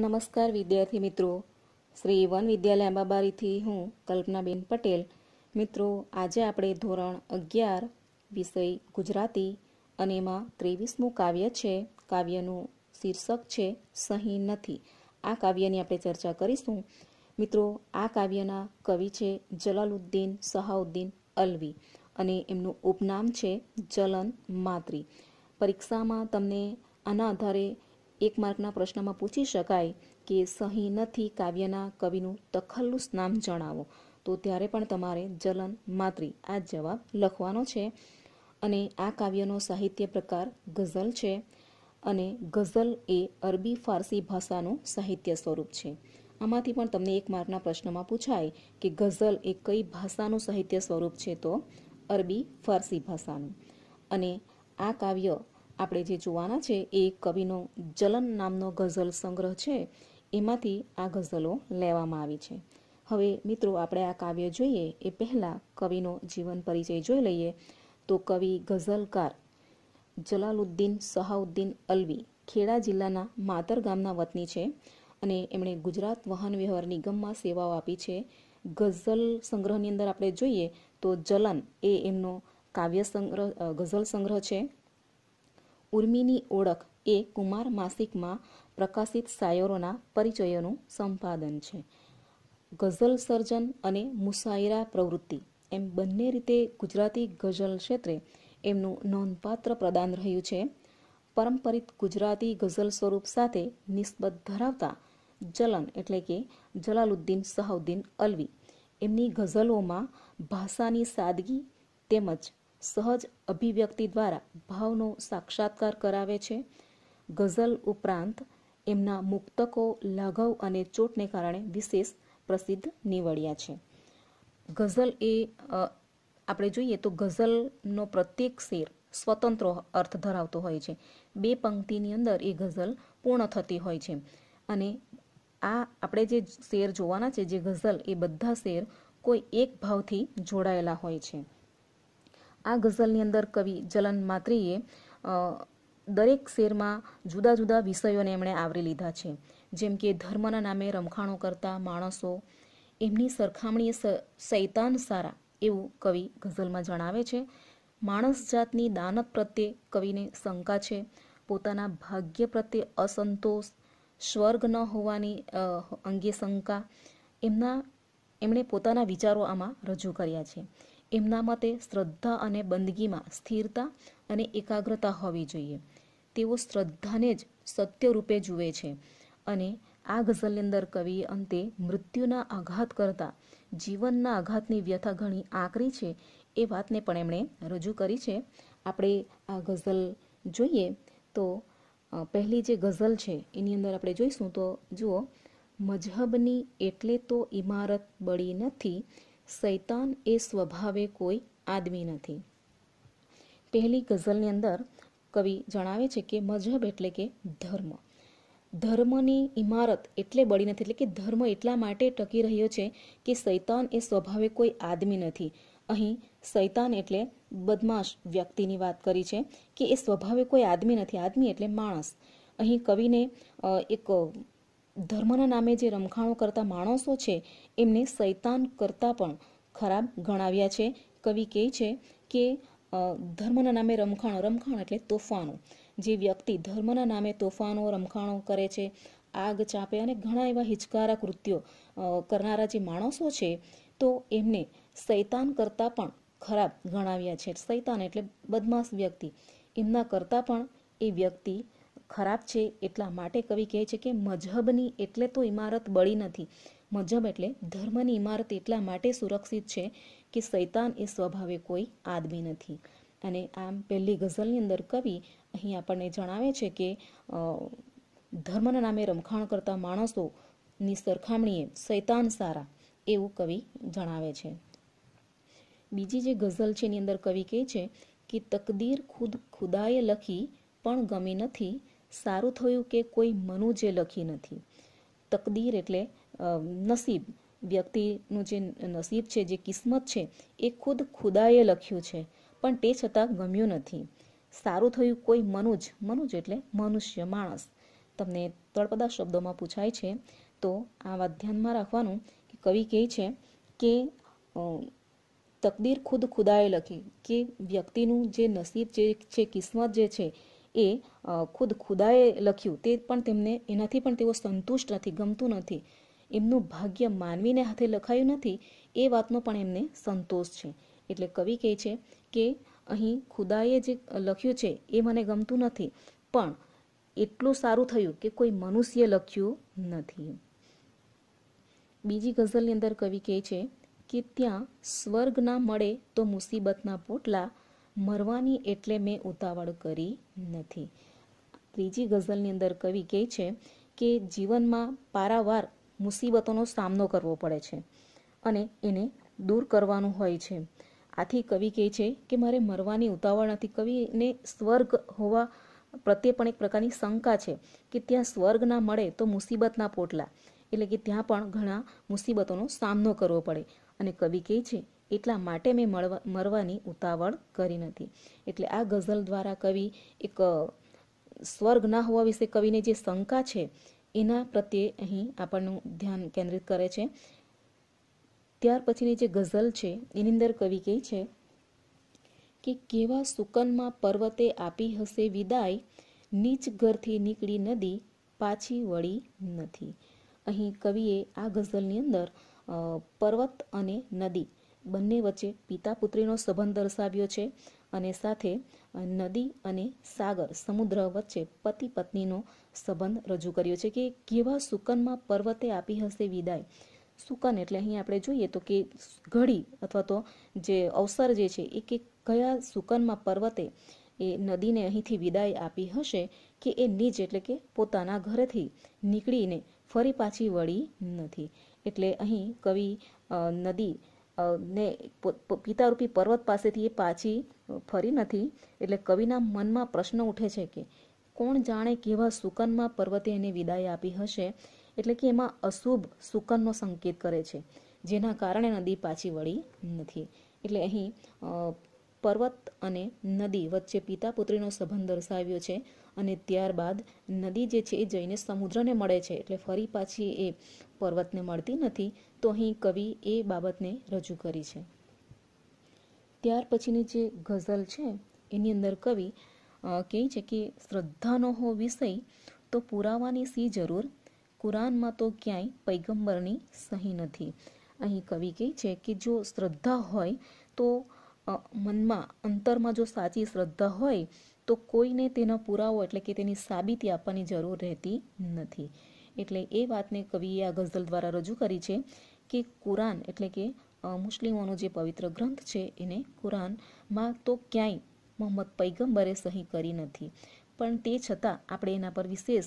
નમસ્કાર વિદ્યાર્થી મિત્રો શ્રી વન વિદ્યાલય અંબાબારીથી હું કલ્પનાબેન પટેલ મિત્રો આજે આપણે ધોરણ અગિયાર વિષય ગુજરાતી અને એમાં ત્રેવીસમું કાવ્ય છે કાવ્યનું શીર્ષક છે સહી નથી આ કાવ્યની આપણે ચર્ચા કરીશું મિત્રો આ કાવ્યના કવિ છે જલાલુદ્દીન સહાઉદ્દીન અલવી અને એમનું ઉપનામ છે જલન માત્રી પરીક્ષામાં તમને આના આધારે એક માર્કના પ્રશ્નમાં પૂછી શકાય કે સહી નથી કાવ્યના કવિનું તખલ્લુસ નામ જણાવો તો ત્યારે પણ તમારે જલન માત્રી આ જવાબ લખવાનો છે અને આ કાવ્યનો સાહિત્ય પ્રકાર ગઝલ છે અને ગઝલ એ અરબી ફારસી ભાષાનું સાહિત્ય સ્વરૂપ છે આમાંથી પણ તમને એક માર્કના પ્રશ્નમાં પૂછાય કે ગઝલ એ કઈ ભાષાનું સાહિત્ય સ્વરૂપ છે તો અરબી ફારસી ભાષાનું અને આ કાવ્ય આપણે જે જોવાના છે એ કવિનો જલન નામનો ગઝલ સંગ્રહ છે એમાંથી આ ગઝલો લેવામાં આવી છે હવે મિત્રો આપણે આ કાવ્ય જોઈએ એ પહેલાં કવિનો જીવન પરિચય જોઈ લઈએ તો કવિ ગઝલકાર જલાલુદ્દીન સહાઉદ્દીન અલવી ખેડા જિલ્લાના માતર ગામના વતની છે અને એમણે ગુજરાત વાહન વ્યવહાર નિગમમાં સેવાઓ આપી છે ગઝલ સંગ્રહની અંદર આપણે જોઈએ તો જલન એ એમનો કાવ્ય સંગ્રહ ગઝલ સંગ્રહ છે ઉર્મિની ઓળખ એ કુમાર માસિકમાં પ્રકાશિત શાયરોના પરિચયોનું સંપાદન છે ગઝલ સર્જન અને મુસાયરા પ્રવૃત્તિ એમ બંને રીતે ગુજરાતી ગઝલ ક્ષેત્રે એમનું નોંધપાત્ર પ્રદાન રહ્યું છે પરંપરિત ગુજરાતી ગઝલ સ્વરૂપ સાથે નિસ્બત ધરાવતા જલન એટલે કે જલાલુદ્દીન સહાઉદ્દીન અલવી એમની ગઝલોમાં ભાષાની સાદગી તેમજ સહજ અભિવ્યક્તિ દ્વારા ભાવનો સાક્ષાત્કાર કરાવે છે ગઝલ ઉપરાંત એમના મુક્તકો લાઘવ અને ચોટને કારણે વિશેષ પ્રસિદ્ધ નીવડ્યા છે ગઝલ એ આપણે જોઈએ તો ગઝલનો પ્રત્યેક શેર સ્વતંત્ર અર્થ ધરાવતો હોય છે બે પંક્તિની અંદર એ ગઝલ પૂર્ણ થતી હોય છે અને આ આપણે જે શેર જોવાના છે જે ગઝલ એ બધા શેર કોઈ એક ભાવથી જોડાયેલા હોય છે આ ગઝલની અંદર કવિ જલન માત્રીએ દરેક શેરમાં જુદા જુદા વિષયોને એમણે આવરી લીધા છે જેમ કે ધર્મના નામે રમખાણો કરતા માણસો એમની સરખામણીએ સૈતાન સારા એવું કવિ ગઝલમાં જણાવે છે માણસ જાતની દાનત પ્રત્યે કવિને શંકા છે પોતાના ભાગ્ય પ્રત્યે અસંતોષ સ્વર્ગ ન હોવાની અંગે શંકા એમના એમણે પોતાના વિચારો આમાં રજૂ કર્યા છે એમના મતે શ્રદ્ધા અને બંદગીમાં સ્થિરતા અને એકાગ્રતા હોવી જોઈએ તેઓ શ્રદ્ધાને જ સત્ય રૂપે જુએ છે અને આ ગઝલની અંદર કવિએ અંતે મૃત્યુના આઘાત કરતા જીવનના આઘાતની વ્યથા ઘણી આકરી છે એ વાતને પણ એમણે રજૂ કરી છે આપણે આ ગઝલ જોઈએ તો પહેલી જે ગઝલ છે એની અંદર આપણે જોઈશું તો જુઓ મઝહબની એટલે તો ઇમારત બળી નથી શૈતાન એ સ્વભાવે કોઈ આદમી નથી પહેલી ગઝલની અંદર કવિ જણાવે છે કે મજહબ એટલે કે ધર્મ ધર્મની ઇમારત એટલે બળી નથી એટલે કે ધર્મ એટલા માટે ટકી રહ્યો છે કે શૈતાન એ સ્વભાવે કોઈ આદમી નથી અહીં શૈતાન એટલે બદમાશ વ્યક્તિની વાત કરી છે કે એ સ્વભાવે કોઈ આદમી નથી આદમી એટલે માણસ અહીં કવિને એક ધર્મના નામે જે રમખાણો કરતા માણસો છે એમને શૈતાન કરતાં પણ ખરાબ ગણાવ્યા છે કવિ કહે છે કે ધર્મના નામે રમખાણો રમખાણ એટલે તોફાનો જે વ્યક્તિ ધર્મના નામે તોફાનો રમખાણો કરે છે આગ ચાપે અને ઘણા એવા હિચકારા કૃત્યો કરનારા જે માણસો છે તો એમને શૈતાન કરતાં પણ ખરાબ ગણાવ્યા છે શૈતાન એટલે બદમાશ વ્યક્તિ એમના કરતાં પણ એ વ્યક્તિ ખરાબ છે એટલા માટે કવિ કહે છે કે મજહબની એટલે તો ઇમારત બળી નથી મજહબ એટલે ધર્મની ઇમારત એટલા માટે સુરક્ષિત છે કે શૈતાન એ સ્વભાવે કોઈ આદમી નથી અને આમ પહેલી ગઝલની અંદર કવિ અહીં આપણને જણાવે છે કે ધર્મના નામે રમખાણ કરતા માણસોની સરખામણીએ શૈતાન સારા એવું કવિ જણાવે છે બીજી જે ગઝલ છે એની અંદર કવિ કહે છે કે તકદીર ખુદ ખુદાએ લખી પણ ગમી નથી સારું થયું કે કોઈ મનુજે લખી નથી તકદીર એટલે નસીબ વ્યક્તિનું જે નસીબ છે જે કિસ્મત છે એ ખુદ ખુદાએ લખ્યું છે પણ તે છતાં ગમ્યું નથી સારું થયું કોઈ મનુજ મનુજ એટલે મનુષ્ય માણસ તમને તળપદા શબ્દોમાં પૂછાય છે તો આ વાત ધ્યાનમાં રાખવાનું કે કવિ કહે છે કે તકદીર ખુદ ખુદાએ લખી કે વ્યક્તિનું જે નસીબ જે છે કિસ્મત જે છે એ ખુદ ખુદાએ લખ્યું તે પણ તેમને એનાથી પણ તેઓ સંતુષ્ટ નથી ગમતું નથી એમનું ભાગ્ય માનવીને હાથે લખાયું નથી એ વાતનો પણ એમને સંતોષ છે એટલે કવિ કહે છે કે અહીં ખુદાએ જે લખ્યું છે એ મને ગમતું નથી પણ એટલું સારું થયું કે કોઈ મનુષ્ય લખ્યું નથી બીજી ગઝલની અંદર કવિ કહે છે કે ત્યાં સ્વર્ગ ના મળે તો મુસીબતના પોટલા મરવાની એટલે મેં ઉતાવળ કરી નથી ત્રીજી ગઝલની અંદર કવિ કહે છે કે જીવનમાં પારાવાર મુસીબતોનો સામનો કરવો પડે છે અને એને દૂર કરવાનું હોય છે આથી કવિ કહે છે કે મારે મરવાની ઉતાવળ નથી કવિને સ્વર્ગ હોવા પ્રત્યે પણ એક પ્રકારની શંકા છે કે ત્યાં સ્વર્ગ ના મળે તો મુસીબતના પોટલા એટલે કે ત્યાં પણ ઘણા મુસીબતોનો સામનો કરવો પડે અને કવિ કહે છે એટલા માટે મેં મળવા મરવાની ઉતાવળ કરી નથી એટલે આ ગઝલ દ્વારા કવિ એક સ્વર્ગ ના હોવા વિશે કવિને જે શંકા છે એના પ્રત્યે અહીં આપણનું ધ્યાન કેન્દ્રિત કરે છે ત્યાર પછીની જે ગઝલ છે એની અંદર કવિ કહે છે કે કેવા સુકનમાં પર્વતે આપી હશે વિદાય નીચ ઘરથી નીકળી નદી પાછી વળી નથી અહીં કવિએ આ ગઝલની અંદર પર્વત અને નદી બંને વચ્ચે પિતા પુત્રીનો સંબંધ દર્શાવ્યો છે અને સાથે નદી અને સાગર સમુદ્ર વચ્ચે પતિ પત્નીનો સંબંધ રજૂ કર્યો છે કે કેવા સુકનમાં પર્વતે આપી હશે વિદાય સુકન એટલે અહીં આપણે જોઈએ તો કે ઘડી અથવા તો જે અવસર જે છે એ કે કયા સુકનમાં પર્વતે એ નદીને અહીંથી વિદાય આપી હશે કે એ નીચ એટલે કે પોતાના ઘરેથી નીકળીને ફરી પાછી વળી નથી એટલે અહીં કવિ નદી ને પિતારૂપી પર્વત પાસેથી એ પાછી ફરી નથી એટલે કવિના મનમાં પ્રશ્ન ઉઠે છે કે કોણ જાણે કેવા સુકનમાં પર્વતે એને વિદાય આપી હશે એટલે કે એમાં અશુભ સુકનનો સંકેત કરે છે જેના કારણે નદી પાછી વળી નથી એટલે અહીં પર્વત અને નદી વચ્ચે પિતા પુત્રીનો સંબંધ દર્શાવ્યો છે અને ત્યારબાદ નદી જે છે એ જઈને સમુદ્રને મળે છે એટલે ફરી પાછી એ પર્વતને મળતી નથી તો અહીં કવિ એ બાબતને રજૂ કરી છે ત્યાર પછીની જે ગઝલ છે એની અંદર કવિ કહે છે કે શ્રદ્ધાનો હો વિષય તો પુરાવાની સી જરૂર કુરાનમાં તો ક્યાંય પૈગંબરની સહી નથી અહીં કવિ કહે છે કે જો શ્રદ્ધા હોય તો મનમાં અંતરમાં જો સાચી શ્રદ્ધા હોય તો કોઈને તેનો પુરાવો એટલે કે તેની સાબિતી આપવાની જરૂર રહેતી નથી એટલે એ વાતને કવિએ આ ગઝલ દ્વારા રજૂ કરી છે કે કુરાન એટલે કે મુસ્લિમોનો જે પવિત્ર ગ્રંથ છે એને કુરાનમાં તો ક્યાંય મોહમ્મદ પૈગંબરે સહી કરી નથી પણ તે છતાં આપણે એના પર વિશેષ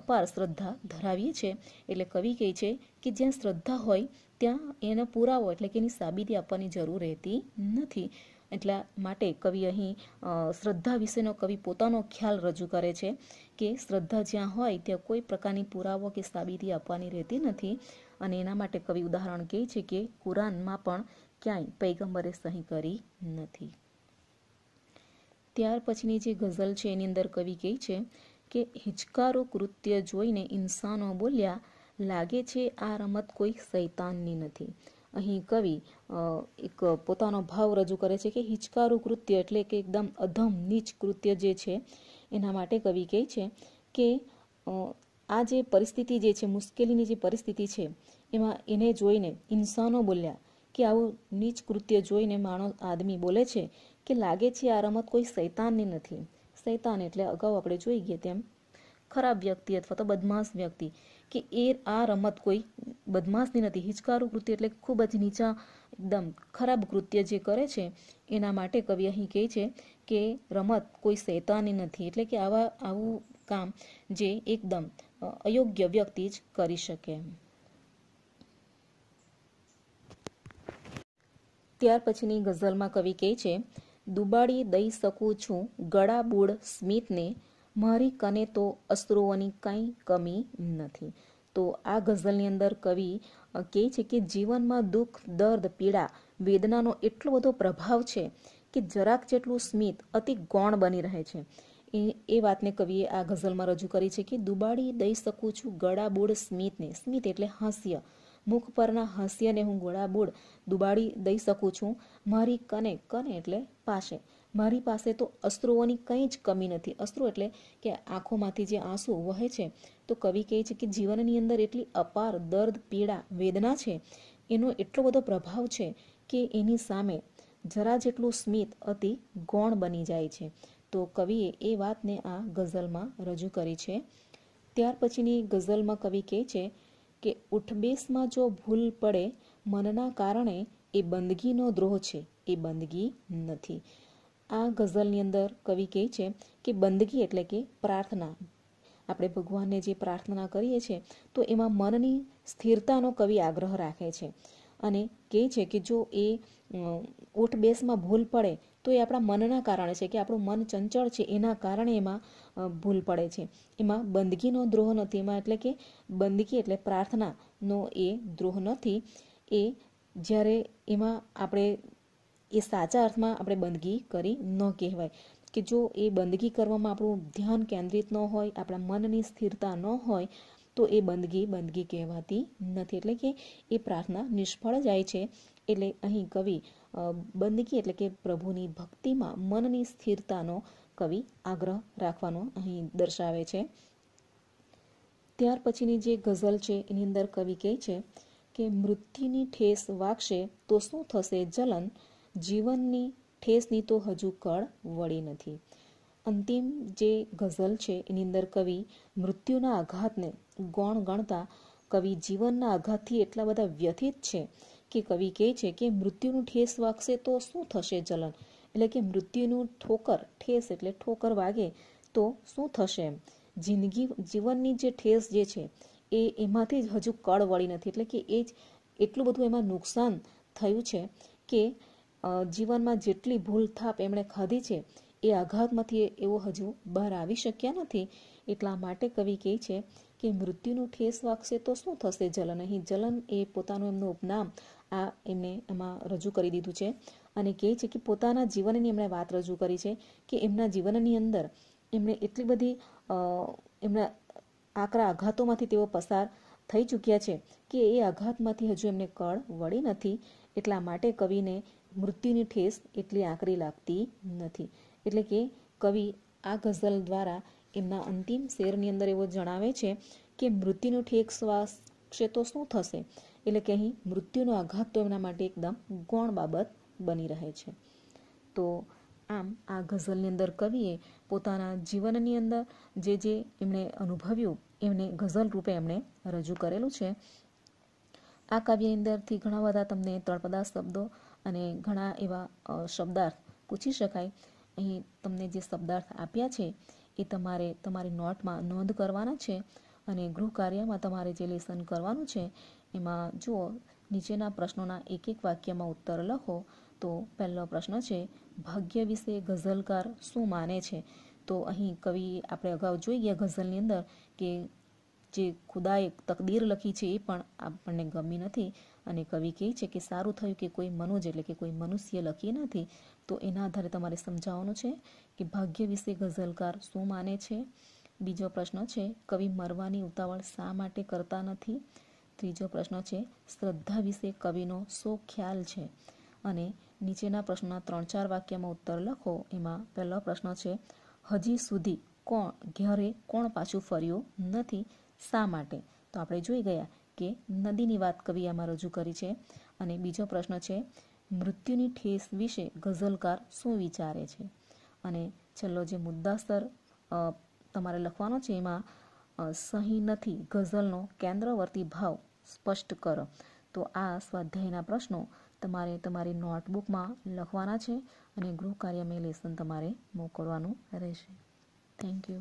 અપાર શ્રદ્ધા ધરાવીએ છીએ એટલે કવિ કહે છે કે જ્યાં શ્રદ્ધા હોય ત્યાં એનો પુરાવો એટલે કે એની સાબિતી આપવાની જરૂર રહેતી નથી એટલા માટે કવિ અહીં શ્રદ્ધા વિશેનો કવિ પોતાનો ખ્યાલ રજૂ કરે છે કે શ્રદ્ધા જ્યાં હોય ત્યાં કોઈ પ્રકારની પુરાવો કે સાબિતી આપવાની રહેતી નથી અને એના માટે કવિ ઉદાહરણ કહે છે કે કુરાનમાં પણ ક્યાંય પૈગંબરે સહી કરી નથી ત્યાર પછીની જે ગઝલ છે એની અંદર કવિ કહે છે કે હિચકારો કૃત્ય જોઈને ઇન્સાનો બોલ્યા લાગે છે આ રમત કોઈ શૈતાનની નથી અહીં કવિ એક પોતાનો ભાવ રજૂ કરે છે કે હિચકારું કૃત્ય એટલે કે એકદમ અધમ નીચ કૃત્ય જે છે એના માટે કવિ કહે છે કે આ જે પરિસ્થિતિ જે છે મુશ્કેલીની જે પરિસ્થિતિ છે એમાં એને જોઈને ઇન્સાનો બોલ્યા કે આવું નીચ કૃત્ય જોઈને માણસ આદમી બોલે છે કે લાગે છે આ રમત કોઈ શૈતાનની નથી શૈતાન એટલે અગાઉ આપણે જોઈ ગયા તેમ ખરાબ વ્યક્તિ અથવા તો બદમાશ વ્યક્તિ કે એ આ રમત કોઈ બદમાશની નથી હિચકારું કૃત્ય એટલે ખૂબ જ નીચા એકદમ ખરાબ કૃત્ય જે કરે છે એના માટે કવિ અહીં કહે છે કે રમત કોઈ શૈતાની નથી એટલે કે આવા આવું કામ જે એકદમ અયોગ્ય વ્યક્તિ જ કરી શકે ત્યાર પછીની ગઝલમાં કવિ કહે છે દુબાડી દઈ શકું છું ગળા ગળાબૂળ સ્મિતને મારી કને તો અસ્ત્રોઓની કંઈ કમી નથી તો આ ગઝલની અંદર કવિ કહે છે કે જીવનમાં દુઃખ દર્દ પીડા વેદનાનો એટલો બધો પ્રભાવ છે કે જરાક જેટલું સ્મિત અતિ ગૌણ બની રહે છે એ એ વાતને કવિએ આ ગઝલમાં રજૂ કરી છે કે દુબાડી દઈ શકું છું ગળાબોળ સ્મિતને સ્મિત એટલે હાસ્ય મુખ પરના હાસ્યને હું ગળાબોળ દુબાડી દઈ શકું છું મારી કને કને એટલે પાસે મારી પાસે તો અસ્ત્રોઓની કંઈ જ કમી નથી અસ્ત્રો એટલે કે આંખોમાંથી જે આંસુ વહે છે તો કવિ કહે છે કે જીવનની અંદર એટલી અપાર દર્દ પીડા વેદના છે એનો એટલો બધો પ્રભાવ છે કે એની સામે જરા જેટલું સ્મિત અતિ ગૌણ બની જાય છે તો કવિએ એ વાતને આ ગઝલમાં રજૂ કરી છે ત્યાર પછીની ગઝલમાં કવિ કહે છે કે ઉઠબેસમાં જો ભૂલ પડે મનના કારણે એ બંદગીનો દ્રોહ છે એ બંદગી નથી આ ગઝલની અંદર કવિ કહે છે કે બંદગી એટલે કે પ્રાર્થના આપણે ભગવાનને જે પ્રાર્થના કરીએ છીએ તો એમાં મનની સ્થિરતાનો કવિ આગ્રહ રાખે છે અને કહે છે કે જો એ ઓટ બેસમાં ભૂલ પડે તો એ આપણા મનના કારણે છે કે આપણું મન ચંચળ છે એના કારણે એમાં ભૂલ પડે છે એમાં બંદગીનો દ્રોહ નથી એમાં એટલે કે બંદગી એટલે પ્રાર્થનાનો એ દ્રોહ નથી એ જ્યારે એમાં આપણે એ સાચા અર્થમાં આપણે બંદગી કરી ન કહેવાય કે જો એ બંદગી કરવામાં આપણું ધ્યાન કેન્દ્રિત ન હોય આપણા મનની સ્થિરતા ન હોય તો એ બંદગી બંદગી કહેવાતી નથી એટલે કે એ પ્રાર્થના નિષ્ફળ જાય છે એટલે અહીં કવિ બંદગી એટલે કે પ્રભુની ભક્તિમાં મનની સ્થિરતાનો કવિ આગ્રહ રાખવાનો અહીં દર્શાવે છે ત્યાર પછીની જે ગઝલ છે એની અંદર કવિ કહે છે કે મૃત્યુની ઠેસ વાગશે તો શું થશે જલન જીવનની ઠેસની તો હજુ કળ વળી નથી અંતિમ જે ગઝલ છે એની અંદર કવિ મૃત્યુના આઘાતને ગૌણ ગણતા કવિ જીવનના આઘાતથી એટલા બધા વ્યથિત છે કે કવિ કહે છે કે મૃત્યુનું ઠેસ વાગશે તો શું થશે જલન એટલે કે મૃત્યુનું ઠોકર ઠેસ એટલે ઠોકર વાગે તો શું થશે એમ જિંદગી જીવનની જે ઠેસ જે છે એ એમાંથી જ હજુ કળ વળી નથી એટલે કે એ જ એટલું બધું એમાં નુકસાન થયું છે કે જીવનમાં જેટલી ભૂલ થાપ એમણે ખાધી છે એ આઘાતમાંથી એવો હજુ બહાર આવી શક્યા નથી એટલા માટે કવિ કહે છે કે મૃત્યુનું ઠેસ વાગશે તો શું થશે જલન અહીં જલન એ પોતાનું એમનું ઉપનામ આ એમને એમાં રજૂ કરી દીધું છે અને કહે છે કે પોતાના જીવનની એમણે વાત રજૂ કરી છે કે એમના જીવનની અંદર એમણે એટલી બધી એમના આકરા આઘાતોમાંથી તેઓ પસાર થઈ ચૂક્યા છે કે એ આઘાતમાંથી હજુ એમને કળ વળી નથી એટલા માટે કવિને મૃત્યુની ઠેસ એટલી આકરી લાગતી નથી એટલે કે કવિ આ ગઝલ દ્વારા એમના અંતિમ શેરની અંદર એવો જણાવે છે કે મૃત્યુનો ઠેક શ્વાસ છે તો શું થશે એટલે કે અહીં મૃત્યુનો આઘાત તો એમના માટે એકદમ ગૌણ બાબત બની રહે છે તો આમ આ ગઝલની અંદર કવિએ પોતાના જીવનની અંદર જે જે એમણે અનુભવ્યું એમને ગઝલ રૂપે એમણે રજૂ કરેલું છે આ કાવ્યની અંદરથી ઘણા બધા તમને તળપદા શબ્દો અને ઘણા એવા શબ્દાર્થ પૂછી શકાય અહીં તમને જે શબ્દાર્થ આપ્યા છે એ તમારે તમારી નોટમાં નોંધ કરવાના છે અને ગૃહ કાર્યમાં તમારે જે લેસન કરવાનું છે એમાં જુઓ નીચેના પ્રશ્નોના એક એક વાક્યમાં ઉત્તર લખો તો પહેલો પ્રશ્ન છે ભાગ્ય વિશે ગઝલકાર શું માને છે તો અહીં કવિ આપણે અગાઉ જોઈ ગયા ગઝલની અંદર કે જે ખુદાએ તકદીર લખી છે એ પણ આપણને ગમી નથી અને કવિ કહે છે કે સારું થયું કે કોઈ મનોજ એટલે કે કોઈ મનુષ્ય લખી નથી તો એના આધારે તમારે સમજાવવાનું છે કે ભાગ્ય વિશે ગઝલકાર શું માને છે બીજો પ્રશ્ન છે કવિ મરવાની ઉતાવળ શા માટે કરતા નથી ત્રીજો પ્રશ્ન છે શ્રદ્ધા વિશે કવિનો શો ખ્યાલ છે અને નીચેના પ્રશ્નના ત્રણ ચાર વાક્યમાં ઉત્તર લખો એમાં પહેલો પ્રશ્ન છે હજી સુધી કોણ ઘરે કોણ પાછું ફર્યું નથી શા માટે તો આપણે જોઈ ગયા કે નદીની વાત કવિ આમાં રજૂ કરી છે અને બીજો પ્રશ્ન છે મૃત્યુની ઠેસ વિશે ગઝલકાર શું વિચારે છે અને છેલ્લો જે મુદ્દાસર તમારે લખવાનો છે એમાં સહી નથી ગઝલનો કેન્દ્રવર્તી ભાવ સ્પષ્ટ કરો તો આ સ્વાધ્યાયના પ્રશ્નો તમારે તમારી નોટબુકમાં લખવાના છે અને ગૃહ કાર્યમય લેસન તમારે મોકલવાનું રહેશે થેન્ક યુ